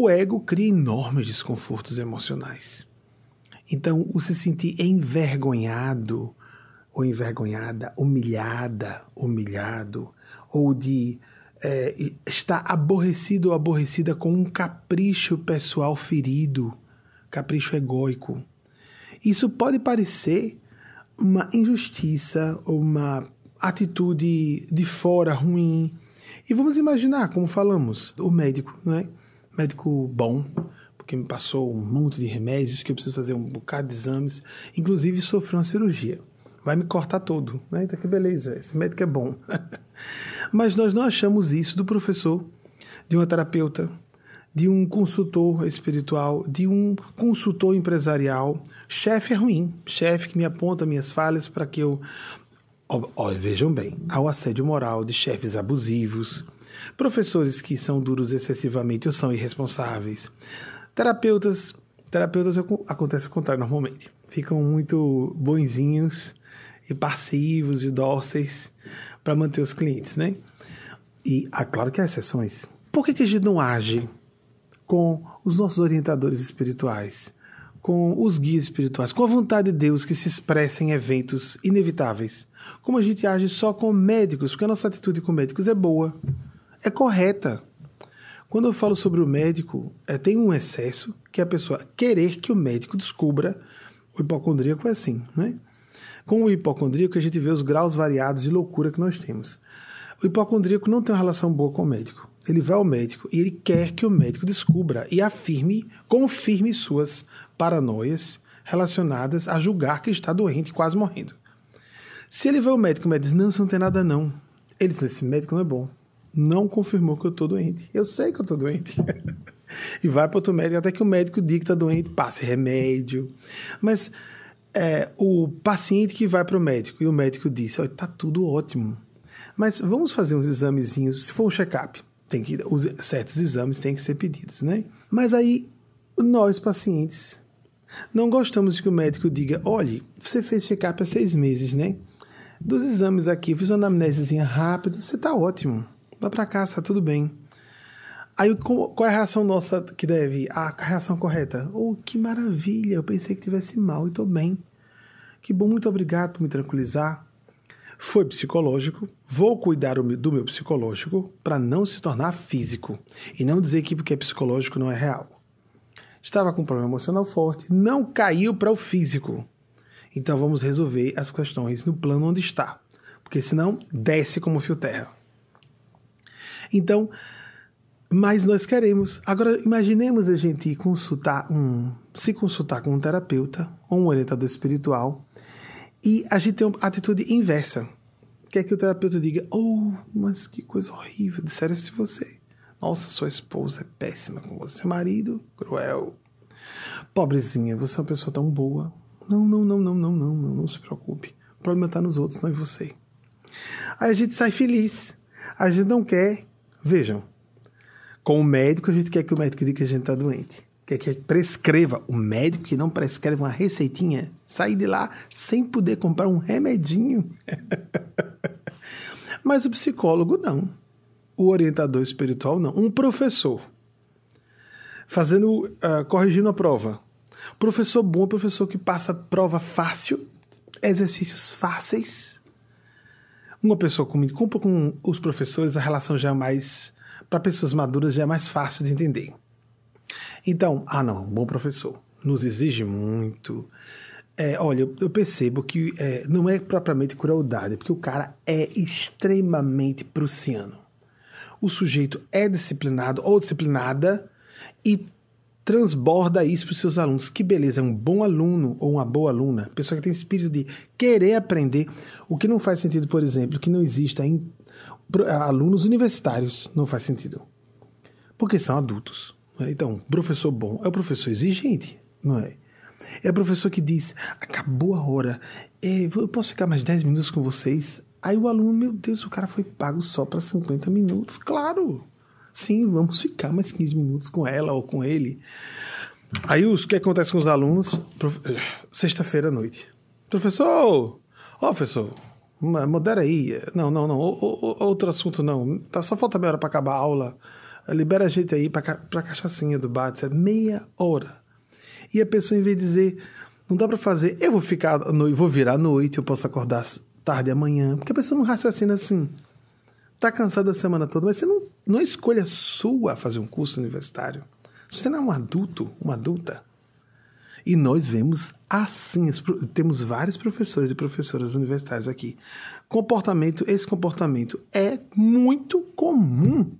o ego cria enormes desconfortos emocionais. Então, o se sentir envergonhado ou envergonhada, humilhada, humilhado, ou de é, estar aborrecido ou aborrecida com um capricho pessoal ferido, capricho egóico. Isso pode parecer uma injustiça, uma atitude de fora ruim. E vamos imaginar, como falamos, o médico, não é? médico bom, porque me passou um monte de remédios, que eu preciso fazer um bocado de exames, inclusive sofreu uma cirurgia. Vai me cortar todo. Né? Então, que beleza, esse médico é bom. Mas nós não achamos isso do professor, de uma terapeuta, de um consultor espiritual, de um consultor empresarial. Chefe é ruim, chefe que me aponta minhas falhas para que eu. Oh, oh, vejam bem, ao assédio moral de chefes abusivos, professores que são duros excessivamente ou são irresponsáveis, terapeutas, terapeutas é acontece o contrário normalmente, ficam muito bonzinhos e passivos e dóceis para manter os clientes, né? E ah, claro que há exceções. Por que, que a gente não age com os nossos orientadores espirituais? com os guias espirituais, com a vontade de Deus que se expressa em eventos inevitáveis. Como a gente age só com médicos, porque a nossa atitude com médicos é boa é correta. Quando eu falo sobre o médico, é, tem um excesso que a pessoa querer que o médico descubra o hipocondríaco é assim, né? Com o hipocondríaco a gente vê os graus variados de loucura que nós temos. O hipocondríaco não tem uma relação boa com o médico. Ele vai ao médico e ele quer que o médico descubra e afirme, confirme suas paranoias relacionadas a julgar que está doente, quase morrendo. Se ele vai ao médico e o médico diz, não, você não tem nada não. Ele diz, esse médico não é bom não confirmou que eu tô doente. Eu sei que eu tô doente. e vai para outro médico, até que o médico diga que tá doente, passe remédio. Mas é, o paciente que vai para o médico e o médico diz: Olha, tá tudo ótimo. Mas vamos fazer uns examezinhos. Se for um check-up, tem que os, certos exames têm que ser pedidos, né? Mas aí nós pacientes não gostamos de que o médico diga: olhe, você fez check-up há seis meses, né? Dos exames aqui, fiz uma anamnesezinha rápida, você tá ótimo. Vai para casa, tá tudo bem. Aí qual é a reação nossa que deve? Ah, a reação correta. Oh, que maravilha! Eu pensei que tivesse mal e tô bem. Que bom, muito obrigado por me tranquilizar. Foi psicológico. Vou cuidar do meu psicológico para não se tornar físico e não dizer que porque é psicológico não é real. Estava com um problema emocional forte, não caiu para o físico. Então vamos resolver as questões no plano onde está, porque senão desce como fio terra. Então, mas nós queremos. Agora, imaginemos a gente consultar um, se consultar com um terapeuta ou um orientador espiritual e a gente tem uma atitude inversa. Quer que o terapeuta diga: Oh, mas que coisa horrível, disseram isso de você. Nossa, sua esposa é péssima com você. Seu marido, cruel. Pobrezinha, você é uma pessoa tão boa. Não, não, não, não, não, não, não, não se preocupe. O problema está nos outros, não em você. Aí a gente sai feliz. A gente não quer Vejam, com o médico a gente quer que o médico diga que a gente está doente. Quer que prescreva. O médico que não prescreve uma receitinha, sai de lá sem poder comprar um remedinho. Mas o psicólogo não. O orientador espiritual não. Um professor fazendo, uh, corrigindo a prova. Professor bom, é professor que passa prova fácil, exercícios fáceis, uma pessoa com, com os professores, a relação já é mais. Para pessoas maduras já é mais fácil de entender. Então, ah, não, bom professor, nos exige muito. É, olha, eu percebo que é, não é propriamente crueldade, porque o cara é extremamente prussiano. O sujeito é disciplinado ou disciplinada e transborda isso para os seus alunos. Que beleza, é um bom aluno ou uma boa aluna, pessoa que tem espírito de querer aprender, o que não faz sentido, por exemplo, que não exista em alunos universitários, não faz sentido. Porque são adultos. É? Então, professor bom é o professor exigente, não é? É o professor que diz, acabou a hora, eu posso ficar mais 10 minutos com vocês? Aí o aluno, meu Deus, o cara foi pago só para 50 minutos. Claro! Sim, vamos ficar mais 15 minutos com ela ou com ele. Aí o que acontece com os alunos? Eh, sexta-feira à noite. Professor! Ó, oh, professor, modera aí. Não, não, não. outro assunto não. Tá, só falta meia hora para acabar a aula. Libera a gente aí para a cachaçinha do bate É Meia hora. E a pessoa, em vez de dizer, não dá para fazer, eu vou ficar noite, vou virar à noite, eu posso acordar tarde amanhã. Porque a pessoa não raciocina assim. Tá cansada a semana toda, mas você não não é escolha sua fazer um curso universitário. Você não é um adulto, uma adulta. E nós vemos assim, temos vários professores e professoras universitárias aqui. Comportamento, esse comportamento é muito comum